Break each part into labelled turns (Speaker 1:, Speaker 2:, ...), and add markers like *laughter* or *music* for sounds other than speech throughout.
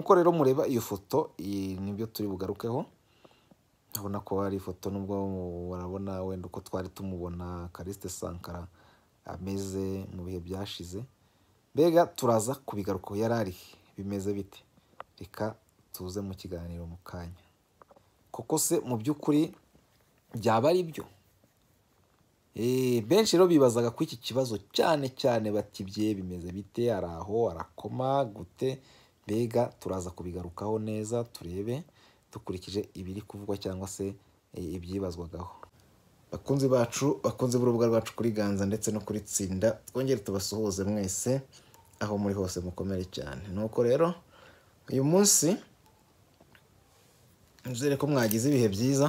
Speaker 1: nk'uko rero mureba iyo foto nibyo turi bugarukeho urabona ko hari ifoto nubwo barabona wenda uko twari tumubona kariste sankara ameze mu bihe byashize mbega turaza ku bigaruko yari ari bimeze bite reka tuze mu kiganiro mu kanya koko se mu by'ukuri byaba ari byo eh, benshi rero bibazaga kuri iki kibazo cyane cyane bati bye bimeze bite araho arakoma gute mbega turaza kubigarukaho neza turebe dukurikije ibiri kuvugwa cyangwa se e, ibyibazwagaho bakunzi bacu bakunze b'urubuga rwacu kuri ganza ndetse no kuri tsinda twongere tubasuhuze mwese aho muri hose mukomere cyane nuko rero uyu munsi nizere ko mwagize ibihe byiza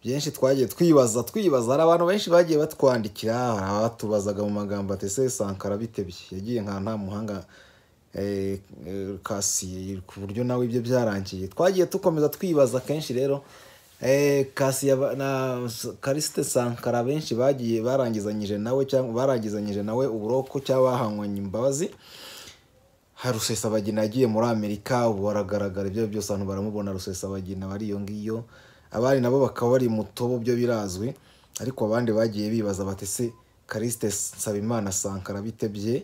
Speaker 1: byinshi twagiye twibaza twibaza hari abantu benshi bagiye batwandikira hari mu magambo ati ese sankara bitebye yagiye nka nta muhanga Eh, eh, kasiye ku buryo nawe ibyo byarangiye twagiye dukomeza twibaza kenshi rero eh, kasiye na karisite sankara benshi bagiye barangizanyije nawe cyangwa barangizanyije nawe uburoko cyangwa bahanywanye imbabazi rusesabagina yagiye muri amerika ubu baragaragara ibyo byose abantu baramubona rusesabagina bari iyo ngiyo abari nabo bakaba bari mu tubo byo birazwi ariko abandi bagiye bibaza batese karisite nsabimana sankara bitebye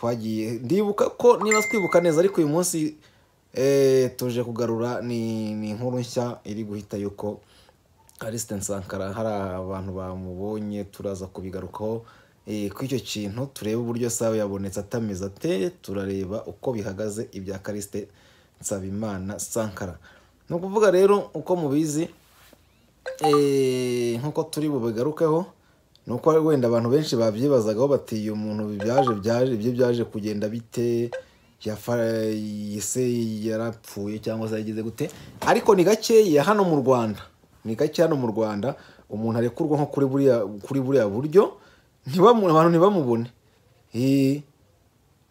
Speaker 1: twagiye ndibuka ko niba twibuka neza ariko uyu munsi eh, tuje kugarura ni inkuru nshya iri guhita yuko arisite Sankara hari abantu bamubonye turaza kubigarukaho eh, ku icyo kintu turebe uburyo sawe yabonetse atameze ate turareba uko bihagaze ibya karisite nsabimana sankara ni ukuvuga rero uko mubizi eh, nk'uko turi bubigarukeho ni uko wenda abantu benshi babyibazagaho bati uyu muntu byaje byaje ibyo byaje kugenda bite yise yarapfuye cyangwa se yagize gute ariko ni gakeya hano mu rwanda ni gake hano mu rwanda umuntu arekurwa nko kuri buriya buryo abantu ntibamubone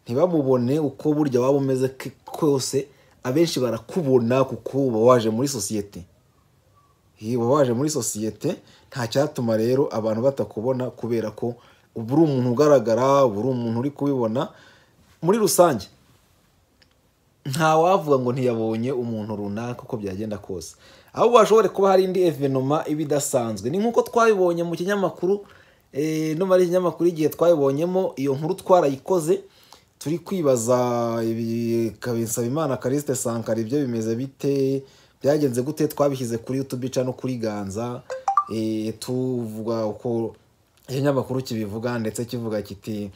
Speaker 1: ntibamubone uko burya waba umeze kose abenshi barakubona kuko uba waje muri sosiyete uba waje muri sosiyete nta cyatuma rero abantu batakubona kubera ko uba uri umuntu ugaragara uba uri umuntu uri kubibona muri rusange ntawavuga ngo ntiyabonye umuntu runaka uko byagenda kose ahubwo hashobore kuba hari indi evenoma iba idasanzwe ni nk'uko twabibonye mu kinyamakuru no muri igihe twabibonyemo iyo nkuru twarayikoze turi kwibaza ibi kabisa imana karisite sankara ibyo bimeze bite byagenze gute twabishyize kuri YouTube no kuri ganza eh, tuvuga uko ikinyamakuru kibivuga ndetse kivuga kiti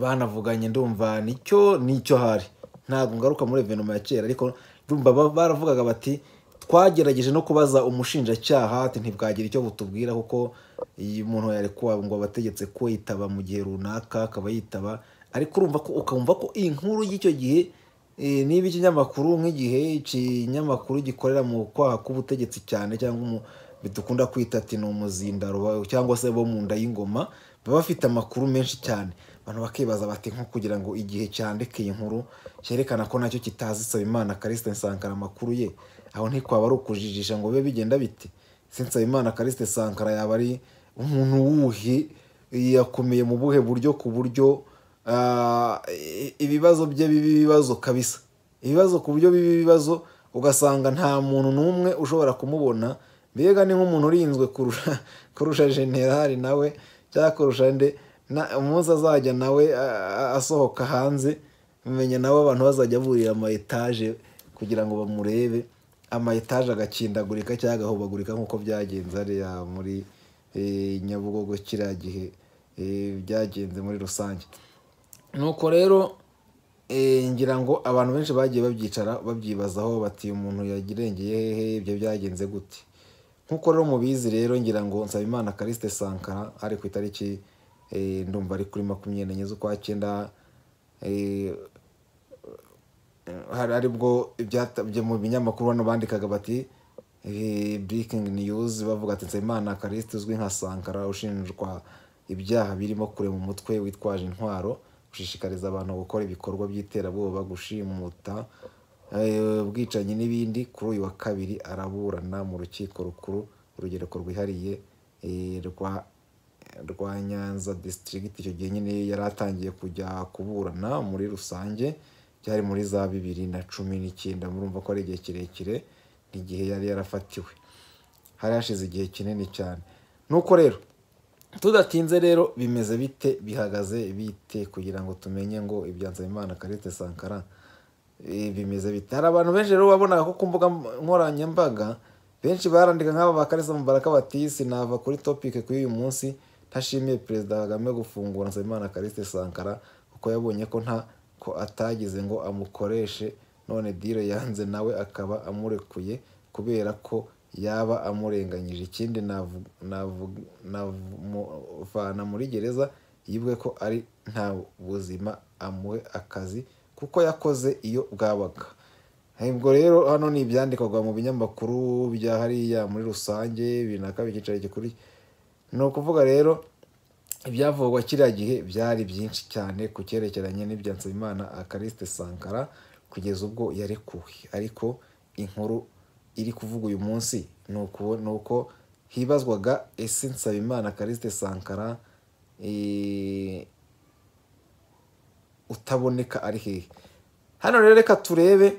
Speaker 1: banavuganye ndumva nicyo nicyo hari ntabwo ngaruka muri evenoma ya kera ariko ndumva baravugaga bati twagerageje no kubaza umushinjacyaha ati ntibwagira icyo butubwira kuko iyo umuntu yari kuba ngo abategetse ko yitaba mu gihe runaka akaba yitaba ariko urumva ko ukumva ko iyi nkuru y'icyo gihe Eh, niba ikinyamakuru nk'igihe ikinyamakuru gikorera mu kwaha k'ubutegetsi cyane cyangwa dukunda kwita ati ni umuzindaro cyangwa se bo mu nda y'ingoma baba bafite amakuru menshi cyane abantu bakibaza bati nko kugira ngo igihe iyi nkuru cyerekana ko nacyo kitazi Nsabimana Callixte Sankara amakuru ye aho ntikwaba ari ukujijisha ngo bibe bigenda bite se Nsabimana Callixte Sankara yaba ari umuntu wuhi yakomeye mu buhe buryo ku buryo Eh, ibibazo bye bibi ibibazo kabisa ibibazo ku buryo bibi ibibazo ugasanga nta muntu n'umwe ushobora kumubona mbega ni nk'umuntu urinzwe kurusha *laughs* generali nawe cyangwa kurusha nde umunsi azajya nawe asohoka hanze umenya nawe abantu bazajya burira ama etaje kugira ngo bamurebe ama etaje agakindagurika cyangwa agahubagurika nk'uko byagenze hariya muri eh, nyabugogo kiriya gihe eh, byagenze muri rusange nuko rero eh, ngira ngo abantu benshi bagiye babyicara babyibazaho bati umuntu yagirengeye hehe ibyo byagenze gute nk'uko rero mubizi rero ngira ngo nsabimana kariste sankara ari ku itariki eh, ndumva ari kuri makumyabiri n'enye z'ukwa cyenda eh, hari aribwo mu binyamakuru hano bandikaga bati burikingi niyuzi bavuga ati nsabimana kariste uzwi nka sankara ushinjwa ibyaha birimo kurema umutwe witwaje intwaro gushishikariza abantu gukora ibikorwa by'iterabwoba gushimuta eh, ubwicanyi n'ibindi kuri uyu wa kabiri araburana mu rukiko rukuru urugereko rwihariye eh, rwa nyanza disitirigiti icyo gihe nyine yari atangiye kujya kuburana muri rusange byari muri za bibiri na cumi n'icyenda murumva ko ari igihe kirekire n'igihe yari yarafatiwe hari hashize igihe kinini cyane nuko rero tudatinze rero bimeze bite bihagaze bite kugira ngo tumenye ngo ibya nzabimana karite sankara eh, bimeze bite hari abantu benshi rero babonaga ko ku mbuga nkoranyambaga benshi barandika nk'aba bakarisa mubaraka bati sinava kuri topike kuri uyu munsi ntashimiye perezida kagame gufungura Nsabimana karite sankara kuko yabonye ko nta ko atagize ngo amukoreshe none dire yanze nawe akaba amurekuye kubera ko yaba amurenganyije ikindi namuvana muri gereza yibwe ko ari nta buzima amuhe akazi kuko yakoze iyo bwabaga ubwo rero hano ni ibyandikwagwa mu binyamakuru bya hariya muri rusange binaka na kabiri gikuru ni ukuvuga rero ibyavugwa kiriya gihe byari byinshi cyane ku cyerekeranye n'ibya nsabimana akariste sankara kugeza ubwo yarekuwe ariko inkuru iri kuvuga uyu munsi ni uko hibazwaga ese nsabimana karisite sankara eh, utaboneka ari hehe hano rero reka turebe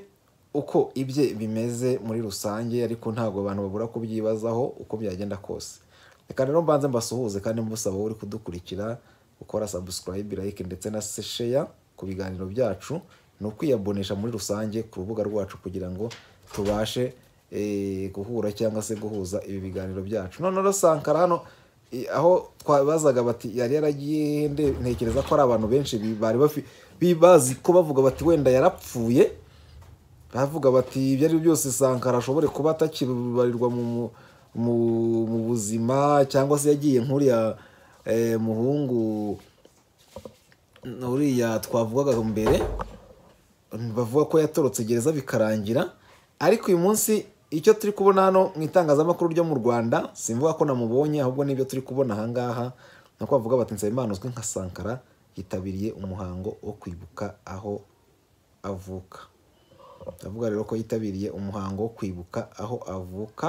Speaker 1: uko ibye bimeze muri rusange ariko ntabwo abantu babura kubyibazaho uko byagenda kose reka rero mbanze mbasuhuze kandi mbusaba uri kudukurikira gukora sabusikarayibe layike ndetse na sesheya ku biganiro byacu ni ukwiyabonesha muri rusange ku rubuga rwacu kugira ngo tubashe Eh, guhura cyangwa se guhuza ibi biganiro byacu noneho sankara hano eh, aho twabazaga bati yari yaragiye ntekereza ko ari abantu benshi bari bazi ko bavuga bati wenda yarapfuye bavuga bati ibyo ari byo byose sankara ashobore kuba atakibarirwa mu buzima cyangwa se yagiye nk'uriya eh, muhungu uriya twavugaga mbere bavuga ko yatorotse gereza bikarangira ariko uyu munsi icyo turi kubona hano mu itangazamakuru ryo mu rwanda simvuga ko namubonye ahubwo n'ibyo turi kubona ahangaha nkuko bavuga bati nsabimana uzwi nka sankara yitabiriye umuhango wo kwibuka aho avuka ndavuga rero ko yitabiriye umuhango wo kwibuka aho avuka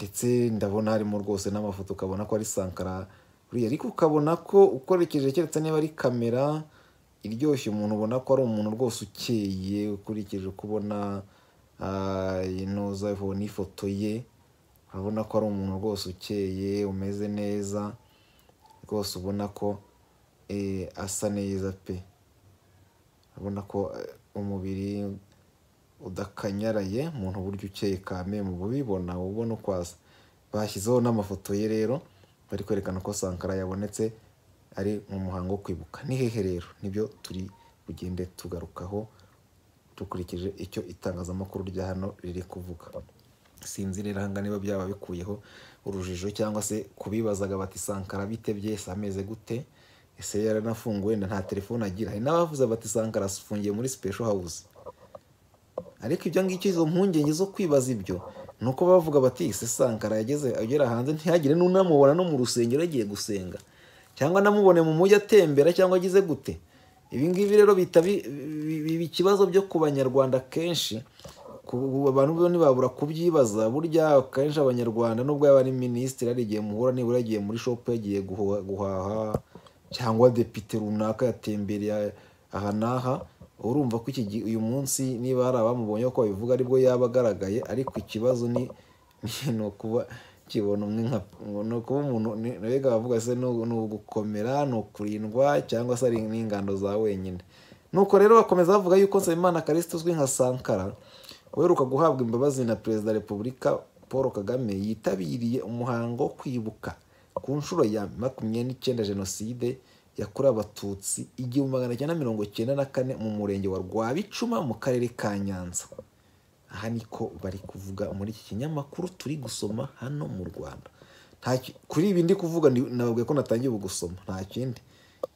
Speaker 1: ndetse ndabona harimo rwose n'amafoto ukabona ko ari sankara ariko ukabona ko ukoresheje keretse niba ari kamera iryoshye umuntu ubona ko ari umuntu rwose ukeye ukurikije kubona ino ah, uzabona ifoto ye urabona ko ari umuntu rwose ukeye umeze neza rwose ubona ko eh, asa neza pe urabona ko eh, umubiri udakanyaraye umuntu uburyo ukeye kame mu bubibona ubona uko asa bashyizeho n'amafoto ye rero bari kwerekana ko sankara yabonetse ari mu muhango wo kwibuka ni hehe rero nibyo turi bugende tugarukaho dukurikije icyo itangazamakuru rya hano riri kuvuga sinzi rero niba byaba bikuyeho urujijo cyangwa se kubibazaga bati sankara bitebye ese ameze gute ese yaranafunguwe nta telefone agira hari n'abavuze bati sankara afungiye muri Special house ariko ibyo ngibyo izo mpungenge zo kwibaza ibyo ni uko bavuga bati ese sankara yageze agera hanze ntihagire n'unamubona no mu rusengero agiye gusenga cyangwa namubone mu mujyi atembera cyangwa agize gute ibi ibingibi rero biba ikibazo byo ku banyarwanda kenshi abantu bo ntibabura kubyibaza burya akenshi abanyarwanda nubwo yaba ari minisitiri hari igihe muhura nibura yagiye muri shopu yagiye guhaha cyangwa depite runaka yatembereye aha n'aha urumva ko iki uyu munsi niba hari abamubonye uko babivuga aribwo yaba agaragaye ariko ikibazo ni ni ukuba ukibona umwe nka ni ukuba umuntu nabega bavuga se ni ugukomera ni ukurindwa cyangwa se ari n'ingando za wenyine nuko rero bakomeza bavuga yuko nsabimana karisita uzwi nka sankara uheruka guhabwa imbabazi na perezida wa repubulika paul kagame yitabiriye umuhango wo kwibuka ku nshuro ya makumyabiri n'icyenda jenoside yakorewe abatutsi igihumbi magana cyenda mirongo icyenda na kane mu murenge wa rwabicuma mu karere ka nyanza aha niko bari kuvuga muri iki kinyamakuru turi gusoma hano mu rwanda kuri ibi ndi kuvuga nababwiye ko natangiye ubu gusoma nta kindi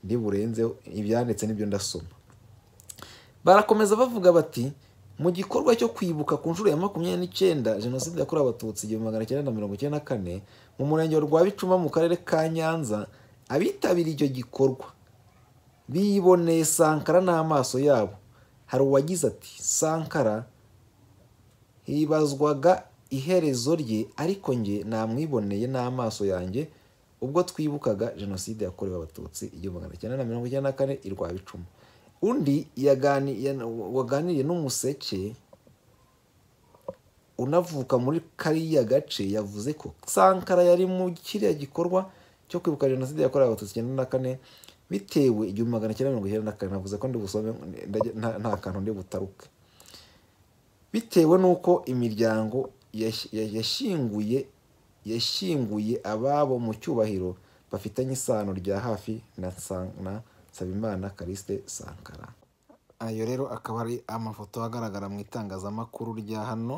Speaker 1: ndi burenze ibyanditse n'ibyo ndasoma barakomeza bavuga bati mu gikorwa cyo kwibuka ku nshuro ya makumyabiri n'icyenda jenoside yakorewe abatutsi igihumbi magana cyenda na mirongo icyenda na kane mu murenge wa rwabicuma mu karere ka nyanza abitabiriye icyo gikorwa biboneye sankara n'amaso yabo hari uwagize ati sankara hibazwaga iherezo rye ariko njye namwiboneye n'amaso yanjye ubwo twibukaga jenoside yakorewe abatutsi igihumbi magana cyenda na mirongo icyenda na kane i rwabicuma undi waganiriye n'umuseke unavuka muri kariya gace yavuze ko sankara yari mu kiriya gikorwa cyo kwibuka jenoside yakorewe abatutsi icyenda na kane bitewe igihumbi magana cyenda mirongo icyenda na kane navuze ko ndi busome nta kantu ndi butaruke bitewe n'uko imiryango yashyinguye yashyinguye ababo mu cyubahiro bafitanye isano rya hafi na nsabimana karisite sankara ayo rero akaba ari amafoto agaragara mu itangazamakuru rya hano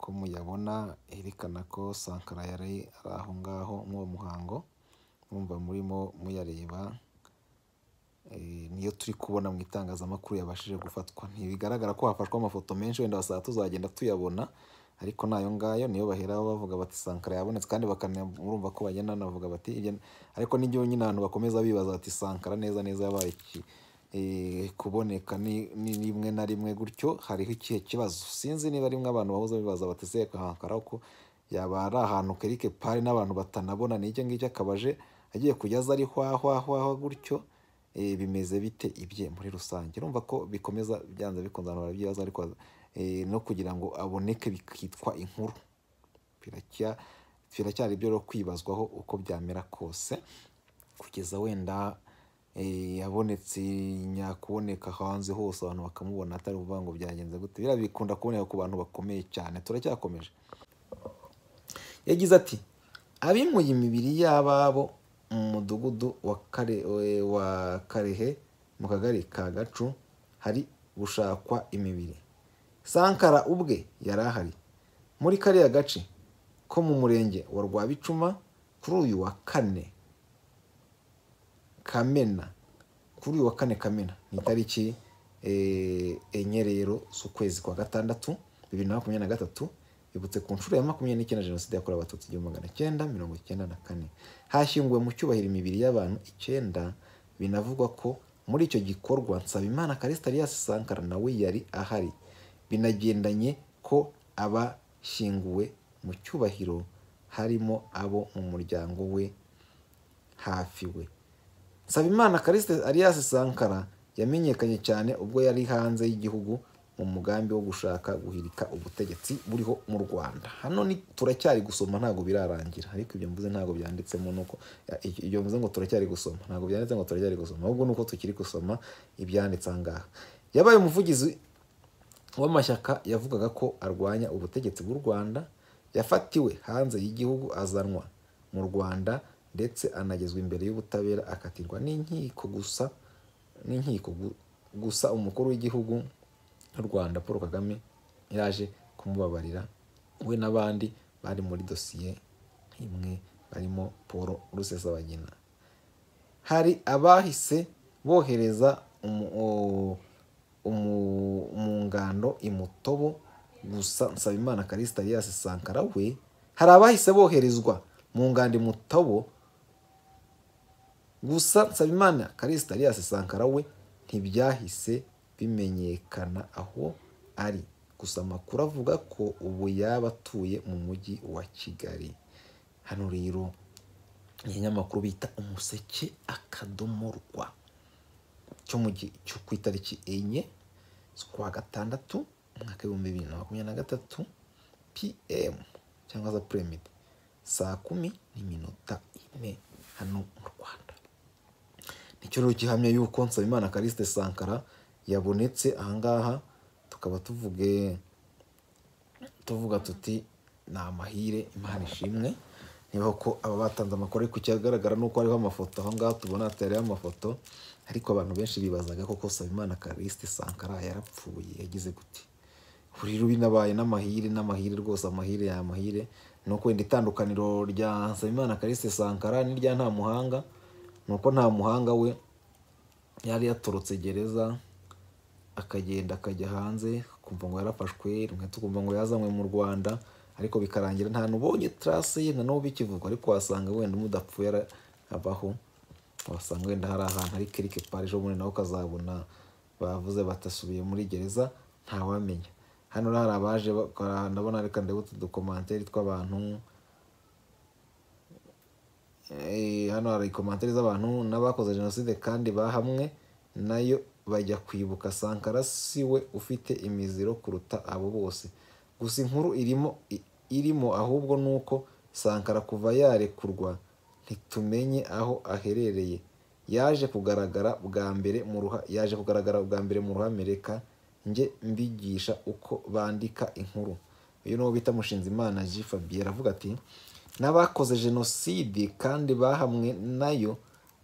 Speaker 1: ko muyabona herekana ko sankara yari ari aho ngaho muri uwo muhango mwumva murimo muyareba Eh, niyo turi kubona mu itangazamakuru yabashije gufatwa ntibigaragara ko hafashwe amafoto menshi wenda basaba tuzagenda tuyabona ariko nayo ngayo niyo bahera bavuga bati sankara yabonetse kandi bakanumva ko bagenda banavuga bati ariko n'ibyo nyine abantu bakomeza bibaza bati sankara neza neza yabaye iki eh, kuboneka ni rimwe na rimwe gutyo hariho ikihe kibazo sinzi niba rimwe abantu bahuza bibaza bati se sankara ko yaba ari ahantu kerike pari n'abantu batanabona n'icyo ngicyo akabaje agiye kujya aza ari hwahwahwa gutyo Eh, bimeze bite ibye muri rusange urumva ko bikomeza byanze bikunze abantu barabyibaza ariko eh, no kugira ngo aboneke bikitwa inkuru biracyari ibyo rero kwibazwaho uko byamera kose kugeza wenda eh, yabonetse nyakuboneka hanze hose abantu bakamubona atari ukuvuga ngo byagenze gute biriya bikunda kuboneka ku bantu bakomeye cyane turacyakomeje yagize ati abimuye imibiri y'ababo mu mudugudu wa wa karehe mu kagari ka gacu hari gushakwa imibiri sankara ubwe yari ahari muri kariya gace ko mu murenge wa rwabicuma kuri uyu wa kane kamena kuri uyu wa kane kamena ni itariki enye eh, rero z'ukwezi kwa gatandatu bibiri na makumyabiri na gatatu yibutse ku nshuro ya makumyabiri n'icyenda jenoside yakorewe abatutsi igihumbi magana cyenda mirongo icyenda na kane hashyinguwe mu cyubahiro imibiri y'abantu icyenda binavugwa ko muri icyo gikorwa nsabimana karisiliyasi sankara nawe yari ahari binagendanye ko abashyinguwe mu cyubahiro harimo abo mu muryango we hafi we nsabimana karisiliyasi sankara yamenyekanye cyane ubwo yari hanze y'igihugu mu mugambi wo gushaka guhirika ubutegetsi buriho mu rwanda hano ni turacyari gusoma ntabwo birarangira ariko ibyo mvuze ntabwo byanditsemo nuko ibyo mvuze ngo turacyari gusoma ntabwo byanditse ngo turacyari gusoma ahubwo nuko tukiri gusoma ibyanditse ahangaha yabaye umuvugizi w'amashyaka yavugaga ko arwanya ubutegetsi bw'u rwanda yafatiwe hanze y'igihugu azanwa mu rwanda ndetse anagezwa imbere y'ubutabera akatirwa n'inkiko gusa n'inkiko gusa umukuru w'igihugu n'u rwanda paul kagame yaje kumubabarira we n'abandi bari muri dosiye imwe barimo paul rusesabagina hari abahise bohereza umungando imutobo gusa nsabimana karisita yasi sankara we hari abahise boherezwa mu nganda imutobo gusa nsabimana karisita yasi sankara we ntibyahise bimenyekana aho ari gusa amakuru avuga ko ubu yaba atuye mu mujyi wa kigali hano rero ni ikinyamakuru bita umuseke akadomo gihe cyo ku itariki enye kwa gatandatu umwaka w'ibihumbi bibiri na makumyabiri na gatatu pm cyangwa za puremidi saa kumi n'iminota ine hano mu rwanda nicyo rero gihamya y'uko nsabimana carisite sankara yabonetse ahangaha tukaba tuvuge tuvuga tuti ni amahire imana ishimwe niba ko aba batanze amakuru ariko ikigaragara ni uko hariho amafoto aho ngaho tubona hatariho amafoto ariko abantu benshi bibazaga koko Sabimana Callixte Sankara yarapfuye yagize gute buri nabaye n'amahire n'amahire rwose amahire ya mahire ni uko wenda itandukaniro rya Nsabimana Callixte Sankara n'irya nta muhanga ni uko nta muhanga we yari yaturutse gereza akagenda akajya hanze ukumva ngo yarafashwe rimwe tukumva ngo yazanywe mu rwanda ariko bikarangira nta ubonye tarase ye na n'ubu bikivugwa ariko wasanga wenda umudapfuye abaho wasanga wenda hari ahantu hari kirike pari ejo bundi nawe ukazabona bavuze batasubiye muri gereza ntawamenya hano rero hari abaje ndabona reka ndebe utudokomantere tw'abantu eh, hano hari komantere z'abantu n'abakoze jenoside kandi bahamwe nayo bajya kwibuka sankara si we ufite imiziro kuruta abo bose gusa inkuru irimo irimo ahubwo ni uko sankara kuva yarekurwa ntitumenye aho aherereye yaje kugaragara bwa mbere mu ruha yaje kugaragara bwa mbere mu ruhame reka njye mbigisha uko bandika inkuru uyu ni bita mushinzimana g fabiye aravuga ati n'abakoze jenoside kandi bahamwe nayo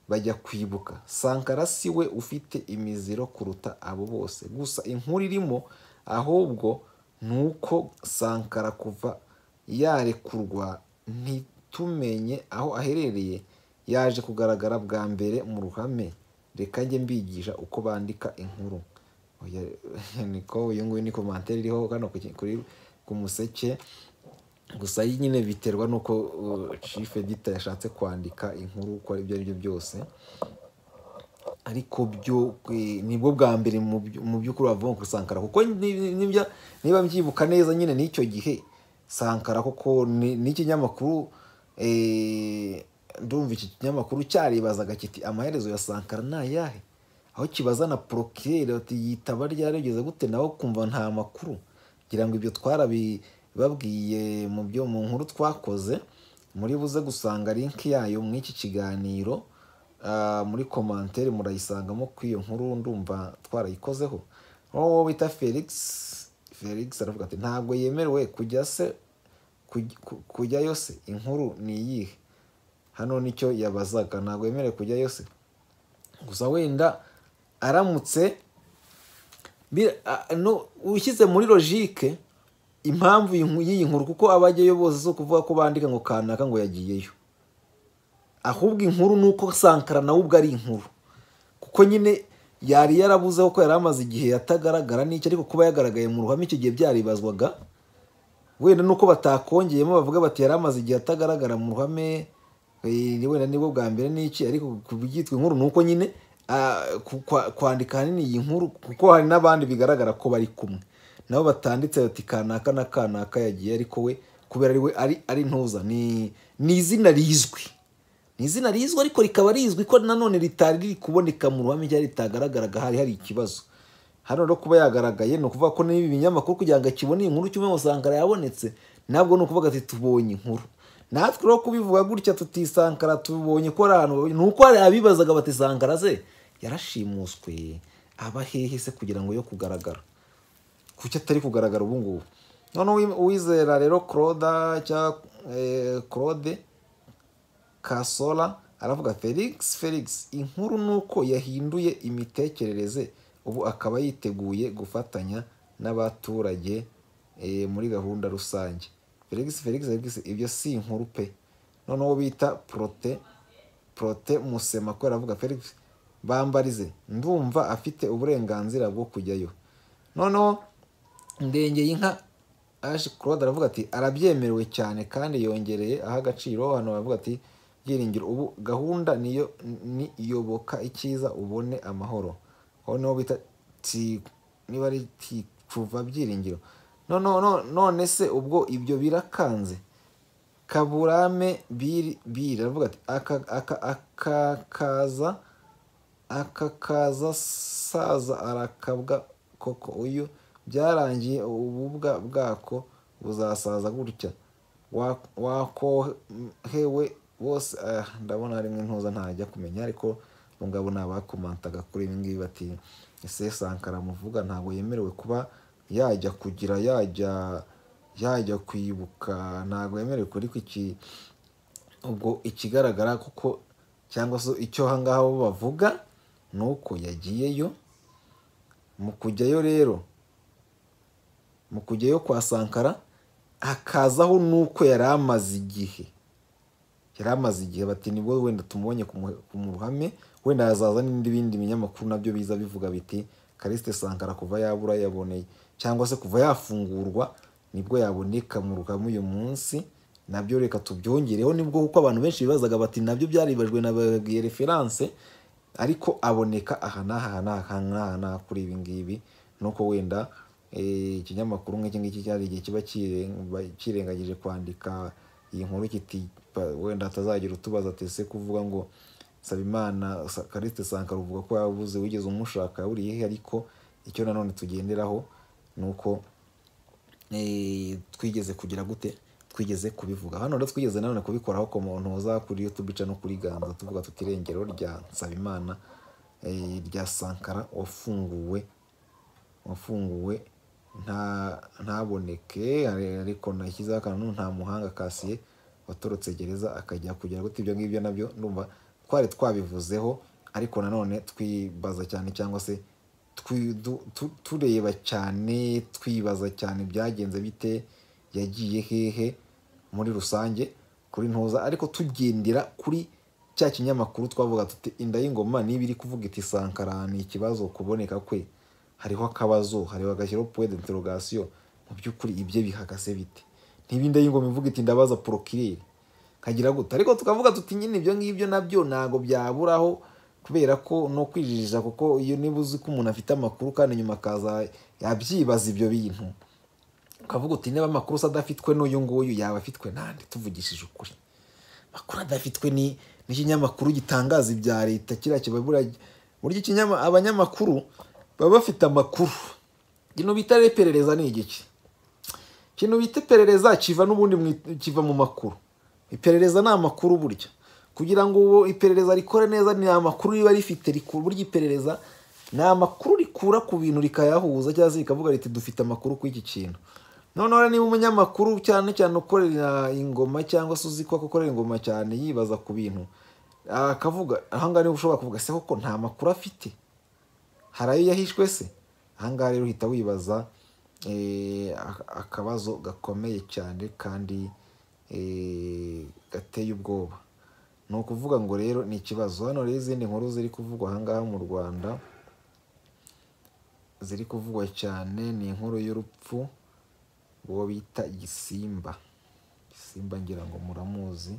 Speaker 1: bajya kwibuka sankara si we ufite imiziro kuruta abo bose gusa inkuru irimo ahubwo ni uko sankara kuva yarekurwa ntitumenye aho aherereye yaje kugaragara bwa mbere mu ruhame reka njye mbigisha uko bandika inkuru *laughs* niko uyu nguyu ni komantere iriho kano ku museke gusa nyine biterwa n'uko uh, chief editor yashatse kwandika inkuru uko ari ibyo ari byo byose ariko byo nibwo bwa mbere mu by'ukuri wavuga kuri sankara kuko niba mbyibuka neza nyine n'icyo gihe sankara kuko n'ikinyamakuru eh, ndumva iki kinyamakuru cyaribazaga kiti amaherezo ya sankara ni ayahe aho kibaza na porokirere yitaba ryarigeze gute nawe kumva nta makuru kugira ngo ibyo twarabi babwiye mu byo mu nkuru twakoze muri buze gusanga link yayo mu iki kiganiro ah, muri komantere murayisangamo ko iyo nkuru ndumva twarayikozeho nk'uwo bita felix felix aravuga ati ntabwo yemerewe kujya se kujya yose inkuru ni iyihe hano nicyo yabazaga ntabwo yemerewe kujya yose gusa wenda aramutse ah, ushyize muri logike impamvu y'iyi nkuru kuko abajyayo bose si ukuvuga ko bandika ngo kanaka ngo yagiyeyo ahubwo inkuru ni uko sankara nawe ubwo ari inkuru kuko nyine yari yarabuze ko yari amaze igihe yatagaragara n'icyo ariko kuba yagaragaye mu ruhame icyo gihe byaribazwaga wenda nuko batakongeyemo bavuga bati yari amaze igihe atagaragara mu ruhame eh, wenda nibwo bwa mbere n'iki ariko byitwa inkuru ni uko nyine ah, kwandika ahanini iyi nkuru kuko hari n'abandi bigaragara ko bari kumwe nabo batanditse bati kanaka na kanaka yagiye ariko we kubera ari we ari ntuza ni ni izina rizwi ni izina rizwi ariko rikaba rizwi ko nanone ritari riri kuboneka mu ruhame cyangwa ritagaragaraga hari hari ikibazo hano rero kuba yagaragaye ni ukuvuga ko n'ibi binyamakuru kugira ngo akibone inkuru cyuma usanga yabonetse ntabwo ni ukuvuga ati tubonye inkuru natwe rero kubivuga gutya tutisankara tubonye ko ari ahantu ni uko hari abibazaga bati sankara ze yarashimuswe aba hehe se kugira ngo yo kugaragara kuki atari kugaragara ubu ngubu noneho uwizera rero claude cyangwa eh, claude kasola aravuga felix felix inkuru ni uko yahinduye imitekerereze ubu akaba yiteguye gufatanya n'abaturage eh, muri gahunda rusange felix felix ibyo si inkuru pe noneho bita porote porote musema ko aravuga felix bambarize ndumva afite uburenganzira bwo kujyayo noneho ndenge ngengeyinka aje claude aravuga ati arabyemerewe cyane kandi yongereye aha agaciro hano baravuga ati byiringiro ubu gahunda niyo ni iyoboka icyiza ubone amahoro aho niho bita niba ari ticuva byiringiro none se ubwo ibyo birakanze kaburame biri aravuga ati akakaza akakaza saza arakabwa koko uyu byarangiye ububwa bwako buzasaza gutya wakohewe bose ah, ndabona rimwe ntuza ntajya kumenya ariko ngabo ni abakomantaga kuri ibi ngibi bati ese sankara muvuga ntabwo yemerewe kuba yajya kugira yajya yajya kwibuka ntabwo yemerewe kuri iki ubwo ikigaragara kuko cyangwa se icyo ahangaha bo bavuga ni uko yagiyeyo mu kujyayo rero mu kujyayo kwa sankara hakazaho n'uko yari amaze igihe yari amaze igihe bati nibwo wenda tumubonye mu ruhame wenda hazaza n'ibindi bindi binyamakuru nabyo biza bivuga biti karisite sankara kuva yabura yaboneye cyangwa se kuva yafungurwa nibwo yaboneka mu ruhame uyu munsi nabyo reka tubyongereho nibwo kuko abantu benshi bibazaga bati nabyo byaribajwe na bagiye referanse ariko aboneka aha n'aha n'aha n'aha kuri ibi ngibi nuko wenda ikinyamakuru eh, nk'iki ngiki cyari igihe kiba kirengagije kwandika iyi nkuru kiti wenda atazagira utubaza ese kuvuga ngo Sabimana Kariste Sankara uvuga ko yabuze wigeze umushaka yaburiye he ariko icyo nanone tugenderaho ni uko eh, twigeze kugira gute twigeze kubivuga hano rero twigeze nanone kubikoraho ku muntu uza kuri tubica no kuri Ganza tuvuga tuti irengero rya Nsabimana eh, rya Sankara wafunguwe wafunguwe ntaboneke ariko nashyizeho akantu nta muhanga kasiye watorotse gereza akajya kugira gute ibyo ngibyo nabyo numva twari twabivuzeho ariko nanone twibaza cyane cyangwa se tureba cyane twibaza cyane byagenze bite yagiye hehe muri rusange kuri ntuza ariko tugendera kuri cya kinyamakuru twavuga tuti inda y'ingoma niba iri kuvuga iti sankara ni ikibazo kuboneka kwe hariho akabazo hariho agashyiraho puwe d'interogasiyo mu by'ukuri ibye bihagaze bite ntibinde y'ingoma ivuga iti ndabaza porokirere kagira gute ariko tukavuga tuti nyine ibyo ngibyo nabyo ntabwo byaburaho kubera ko no kwijijisha kuko iyo niba uzi ko umuntu afite amakuru kandi nyuma akaza yabyibaza ibyo bintu ukavuga uti niba amakuru se adafitwe n'uyu nguyu yaba afitwe nande tuvugishije ukuri amakuru adafitwe ni n'ikinyamakuru gitangaza ibya leta kiriya kiba burya abanyamakuru baba bafite amakuru ikintu bita iperereza ni igice ikintu bita iperereza kiva n'ubundi kiva mu makuru iperereza ni amakuru burya kugira ngo ubu iperereza rikore neza ni amakuru riba rifite burya iperereza ni amakuru rikura ku bintu rikayahuza cyangwa se rikavuga riti dufite amakuru ku iki kintu noneho niba umunyamakuru cyane cyane ukorera ingoma cyangwa se uzi ko akorera ingoma cyane yibaza ku bintu akavuga ahangaha niba ushobora kuvuga se koko nta makuru afite hari ayo yahishwe se ahangaha rero uhita wibaza eh, akabazo gakomeye cyane kandi eh, gateye ubwoba ni ukuvuga ngo rero ni ikibazo hano rero izindi nkuru ziri kuvugwa ahangaha mu rwanda ziri kuvugwa cyane ni inkuru y'urupfu uwo bita igisimba igisimba ngira ngo muramuzi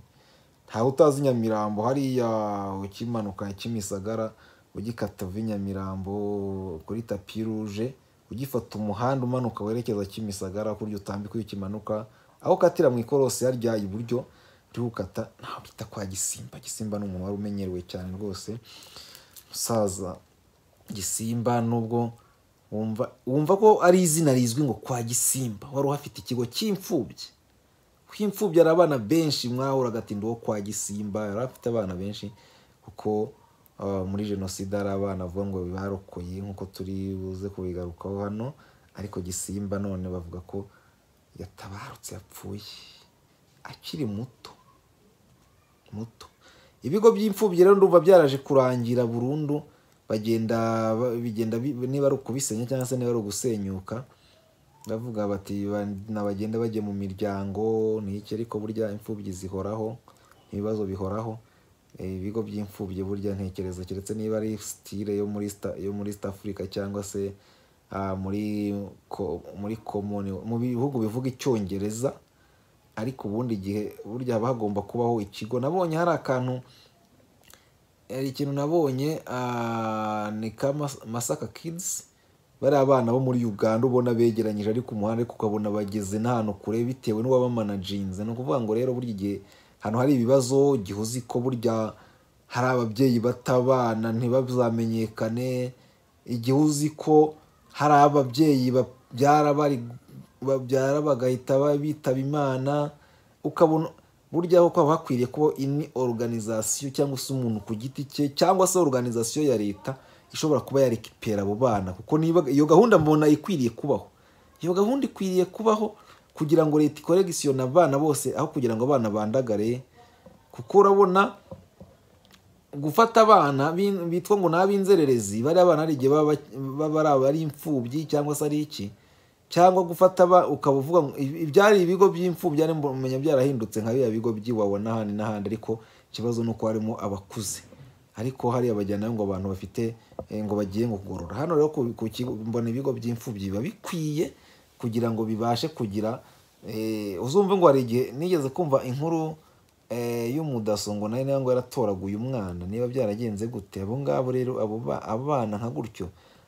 Speaker 1: ntawe utazi nyamirambo hariya ukimanuka kimisagara ugikata uva i Nyamirambo kuri tapi ruje ugifata umuhanda umanuka werekeza Kimisagara kurya utambika iyo ukimanuka aho ukatira mu ikorosi harya iburyo uri gukata ntabwo bita kwa gisimba gisimba ni umuntu wari umenyerewe cyane rwose musaza gisimba nubwo wumva wumva ko ari izina rizwi ngo kwa gisimba wari uhafite ikigo cy'imfubyi kw'imfubyi ari abana benshi mwahura agatinda wo kwa gisimba yari afite abana benshi kuko Oh, muri jenoside hari abana avuga ngo bibarokoye nk'uko turi buze kubigarukaho hano ariko gisimba none bavuga ko yatabarutse yapfuye akiri muto muto ibigo by'imfubyi rero ndumva byaraje kurangira burundu bagenda bigenda niba ari ukubisenya cyangwa se niba ari ugusenyuka bavuga bati bagenda bajya mu miryango ni iki ariko burya imfubyi zihoraho ibibazo bihoraho Eh, ibigo by'imfubyi burya ntekereza keretse niba ari sitire yo muri yo east africa cyangwa se ah, muri muri komuni mu bihugu bivuga icyongereza ariko ubundi gihe burya haba hagomba kubaho ikigo nabonye hari akantu hari ikintu nabonye ah, ni ka masaka kidizi bariya abana bo muri uganda ubona begeranyije ari ku muhanda ariko ukabona bageze n'ahantu kure bitewe n'uwabamanaginze ni ukuvuga ngo rero burya igihe Hano hari ibibazo gihuzi ko burya hari ababyeyi batabana ntibazamenyekane igihuzi ko hari ababyeyi babyara bagahita bitaba imana ukabona burya koko haba hakwiriye ko ini oruganizasiyo cyangwa se umuntu ku giti cye cyangwa se oruganizasiyo ya leta ishobora kuba yareka ipera abo bana kuko niba iyo gahunda mbona ikwiriye kubaho iyo gahunda ikwiriye kubaho kugira ngo leta ikoregisione abana bose aho kugira ngo abana bandagare kuko urabona gufata abana bitwa ngo ni ab'inzererezi bari bana hari igihe baba ari imfubyi cyangwa se ari iki cyangwa gufata ukaba uvuga ngo ibyari ibigo by'imfubyi ari umenya byarahindutse nka biriya bigo by'iwawa n'ahandi n'ahandi ariko ikibazo ni uko harimo abakuze ariko hariya bajyana ngo abantu bafite eh, ngo bagiye ngo kugorora hano rero mbona ibigo by'imfubyi biba bikwiye kugira ngo bibashe kugira eh, uzumve ngo hari igihe nigeze kumva inkuru eh, y'umudaso ngo nayo nayo ngo yaratoraguye umwana niba byaragenze gute abo ngabo rero abo bana nka gutyo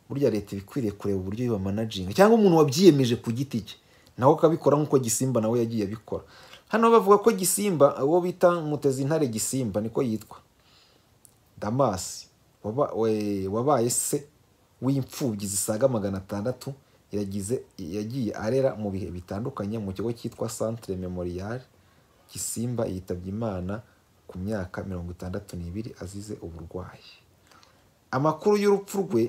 Speaker 1: burya leta iba ikwiriye kureba uburyo yibamanajinga cyangwa umuntu wabyiyemeje ku giti cye nawe akabikora nk'uko gisimba nawe yagiye abikora hano bavuga ko gisimba uwo bita mutezi intare gisimba niko yitwa damasi wabaye se w'imfubyi zisaga magana atandatu yagiye arera mu bihe bitandukanye mu kigo cyitwa Centre Memorial Gisimba yitabye Imana ku myaka mirongo itandatu n'ibiri azize uburwayi amakuru y'urupfu rwe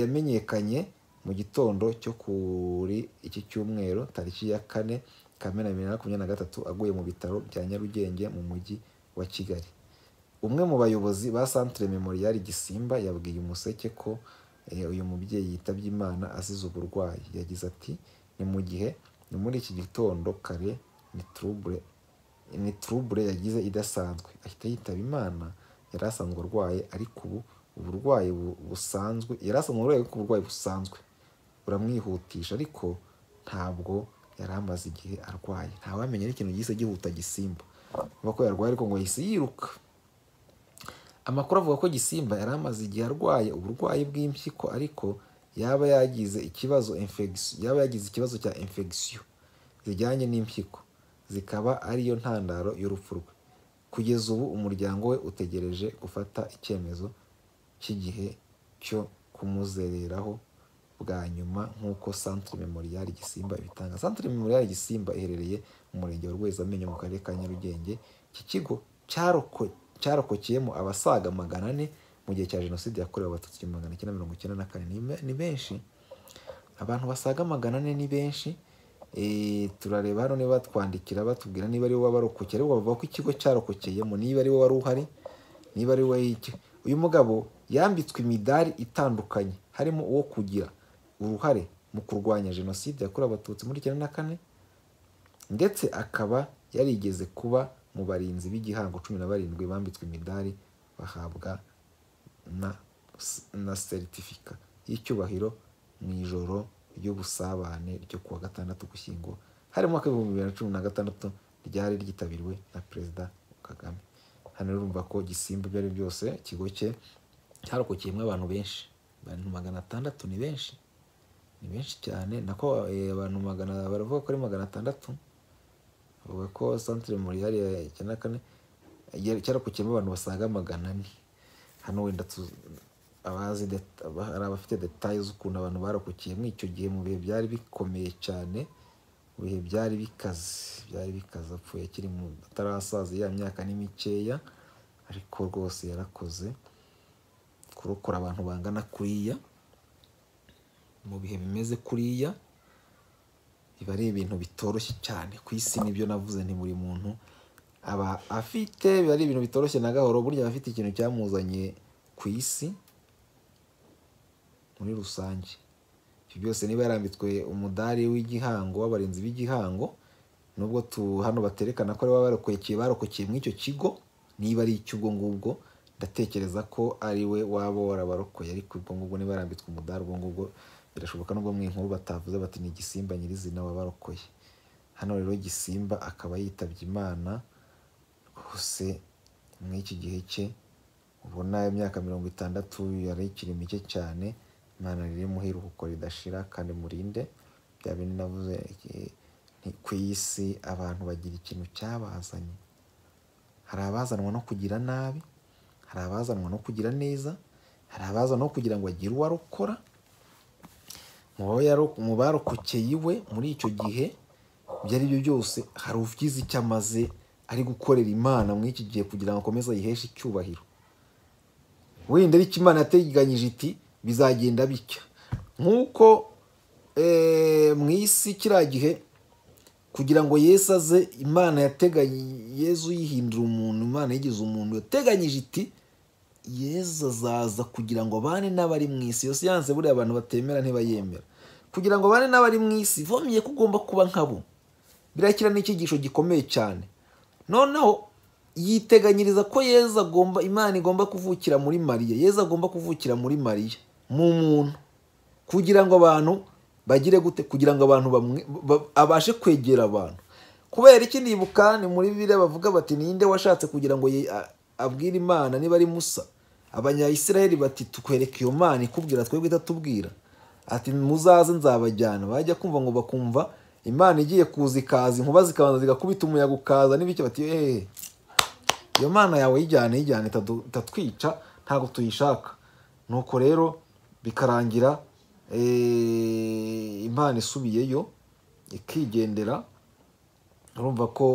Speaker 1: yamenyekanye mu gitondo cyo kuri iki cyumweru tariki ya kane kamena bibiri na makumyabiri na gatatu aguye mu bitaro bya nyarugenge mu mujyi wa kigali umwe mu bayobozi ba Centre Memorial Gisimba yabwiye umuseke ko Eh, uyu mubyeyi yitabye imana azize uburwayi yagize ati ni mu gihe ni muri iki gitondo kare ni turubure yagize idasanzwe ahita yitaba imana yari asanzwe arwaye ariko ubu uburwayi busanzwe yari asanzwe arwaye ariko uburwayi busanzwe buramwihutisha ariko ntabwo yari amaze igihe arwaye ntawamenya n'ikintu gihise gihuta gisimba kuko yarwaye ariko ngo yahise yiruka amakuru avuga ko gisimba yari amaze igihe arwaye uburwayi bw'impyiko ariko yaba yagize ikibazo yaba yagize ikibazo cya infegisiyo zijyanye n'impyiko zikaba ariyo ntandaro y'urupfu rwe kugeza ubu umuryango we utegereje gufata icyemezo cy'igihe cyo kumuzereraho bwa nyuma nk'uko santire memorial gisimba ibitanga santire memorial gisimba iherereye mu murenge wa rwezamenyo mu karere ka nyarugenge iki kigo cyarokoye cyarokokeyemo abasaga magana ane mu gihe cya jenoside yakorewe abatutsi igihumbi magana cyenda mirongo icyenda na kane ni benshi abantu basaga magana ane ni benshi eh, turareba hano niba batwandikira batubwira niba ari wowe warokokeye ariko bavuga ko ikigo cyarokokeyemo niba ari wowe wari uhari niba ari wowe uyu mugabo yambitswe imidari itandukanye harimo uwo kugira uruhare mu kurwanya jenoside yakorewe abatutsi muri icyenda na kane ndetse akaba yarigeze kuba mu barinzi b'igihango cumi na barindwi bambitswe imidari bahabwa na na seritifika y'icyubahiro mu ijoro ry'ubusabane ryo kuwa gatandatu gushyingo harimo ko ibihumbi bibiri na cumi na gatandatu ryari ryitabiriwe na perezida kagame hano urumva ko gisimba ibyo ari byose ikigo cye cyarokokeyemo abantu benshi abantu magana atandatu ni benshi ni benshi cyane nako eh, abantu magana baravuga ko ari magana atandatu avuga ko santire murihari ya na kane cyarakukiyemo abantu basaga magana ane hano wenda abazi hari abafite detaye z'ukuntu abantu barakukiyemo icyo gihe mu bihe byari bikomeye cyane mu bihe byari bikaze byari bikaze apfuye akiri mu atarasaza ya myaka ni mikeya ariko rwose yarakoze kurokora abantu bangana kuriya mu bihe bimeze kuriya biba ari ibintu bitoroshye cyane ku isi nibyo navuze ni buri muntu aba afite biba ari ibintu bitoroshye na gahoro burya aba afite ikintu cyamuzanye ku isi muri rusange ibyo byose niba yarambitswe umudari w'igihango w'abarinzi b'igihango nubwo tu hano baterekana ko ari barokokeye barokokeye muri icyo kigo niba ari icy'ubwo ngubwo ndatekereza ko ari we waba warabarokoye ariko ubwo ngubwo niba yarambitswe umudari ubwo ngubwo birashoboka nubwo mu inkuru batavuze bati ni igisimba nyirizina wabarokoye hano rero gisimba akaba yitabye imana rwose muri iki gihe cye ubona myaka mirongo itandatu yari ikiri mike cyane imana riri muheruko ridashira kandi murinde bya bindi navuze eh, ku isi abantu bagira ikintu cyabazanye hari abazanwa no kugira nabi hari abazanwa no kugira neza hari abaza no kugira ngo agire uwo arokora mu barokokeye iwe muri icyo gihe ibyo ari byo byose hari ugize icyo amaze ari gukorera imana muri iki gihe kugira ngo akomeze yiheshe icyubahiro wenda ariko imana yateganyije iti bizagenda bityo nk'uko eh, mu isi kiriya gihe kugira ngo yesu aze imana yateganye yezu yihindura umuntu imana yigize umuntu yateganyije iti yezu azaza kugira ngo abane n'abari mu isi yose yanze buriya abantu batemera ntibayemera kugira ngo abane n'abari mu isi vomye ko ugomba kuba nkabo birakira n'icyigisho gikomeye cyane noneho yiteganyiriza ko yezu agomba imana igomba kuvukira muri mariya yezu agomba kuvukira muri mariya mu muntu kugira ngo abantu bagire gute kugira ngo abantu bamwe abashe kwegera abantu kubera iki nibuka ni muri biriya bavuga bati ninde washatse kugira ngo abwire imana niba ari musa abanyayisiraheli bati tukwereka iyo mana ikubwira twebwe itatubwira ati muzaze nzabajyana bajya kumva ngo bakumva imana igiye kuza ikaza inkuba zikabanza zigakubita umuyaga ukaza n'ibiki bati eee iyo mana yawe yijyane yijyane itatwica ntabwo tuyishaka nuko rero bikarangira imana isubiyeyo ikigendera urumva ko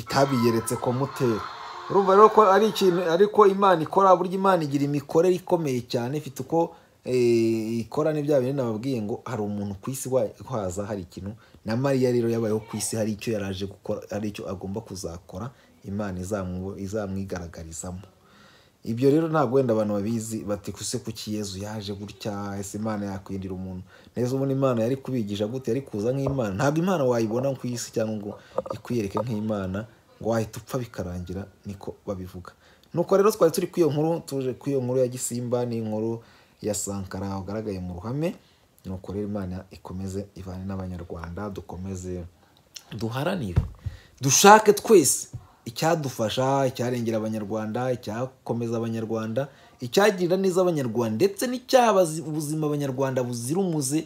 Speaker 1: itabiyeretse ko mutera urumva rero ko ari ikintu ariko imana ikora burya imana igira imikorere ikomeye cyane ifite uko eh, ikora n'ibya bintu nababwiye ngo hari umuntu ku isi waza hari ikintu na mariya rero yabayeho ku isi hari icyo yaraje gukora hari icyo agomba kuzakora imana izamwigaragarizamo ibyo rero ntabwo wenda abantu babizi bati kuse kuki yezu yaje gutya ese imana yakwindira umuntu neza ubundi imana yari kubigisha gute yari kuza nk'imana ntabwo imana wayibona ku isi cyangwa ngo ikwiyereke nk'imana ngo wahita upfa bikarangira niko babivuga nuko rero twari turi ku iyo nkuru tuje ku iyo nkuru ya gisimba n'inkuru ya sankara wagaragaye mu ruhame nuko rero imana ikomeze ivane n'abanyarwanda dukomeze duharanire dushake twese icyadufasha icyarengera abanyarwanda icyakomeza abanyarwanda icyagirira neza abanyarwanda ndetse n'icyabaza ubuzima abanyarwanda buzira umuze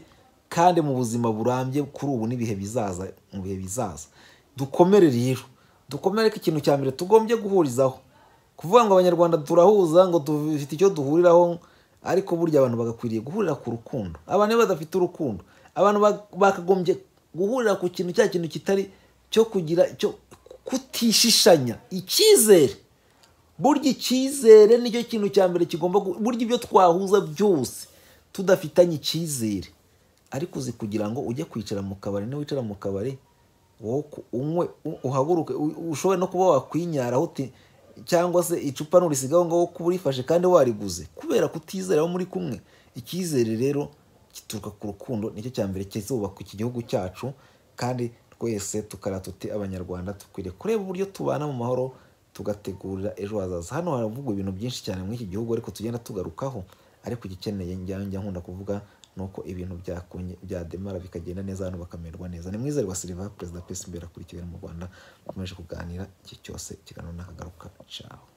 Speaker 1: kandi mu buzima burambye kuri ubu n'ibihe bizaza mu bihe bizaza dukomere rero dukomere ko ikintu cya mbere tugombye guhurizaho kuvuga ngo abanyarwanda turahuza ngo dufite icyo duhuriraho ariko burya abantu bagakwiriye guhurira ku rukundo abantu iyo badafite urukundo abantu bakagombye guhurira ku kintu cya kintu kitari cyo kugira cyo kutishishanya icyizere burya icyizere nicyo kintu cya mbere kigomba burya ibyo twahuza byose tudafitanye icyizere ariko uzi kugira ngo ujye kwicara mu kabari niwicara mu kabari unywe uhaguruke ushobore no kuba wakwinyaraho uti cyangwa se icupa nturisigaho ngaho kuba urifashe kandi wariguze kubera kutizera muri kumwe icyizere rero gituruka ku rukundo nicyo cya mbere kizubaka iki gihugu cyacu kandi twese tukara tuti abanyarwanda dukwiriye kureba uburyo tubana mu mahoro tugategurira ejo hazaza hano haravugwa ibintu byinshi cyane muri iki gihugu ariko tugenda tugarukaho ariko igikeneye njya nkunda kuvuga nuko ibintu byademara bikagenda neza abantu bakamererwa neza ni mwiza wa siliva perezida pesi imbere akurikiwe mu rwanda bakomeje kuganira igihe cyose kiganiro n'akagaruka cyawe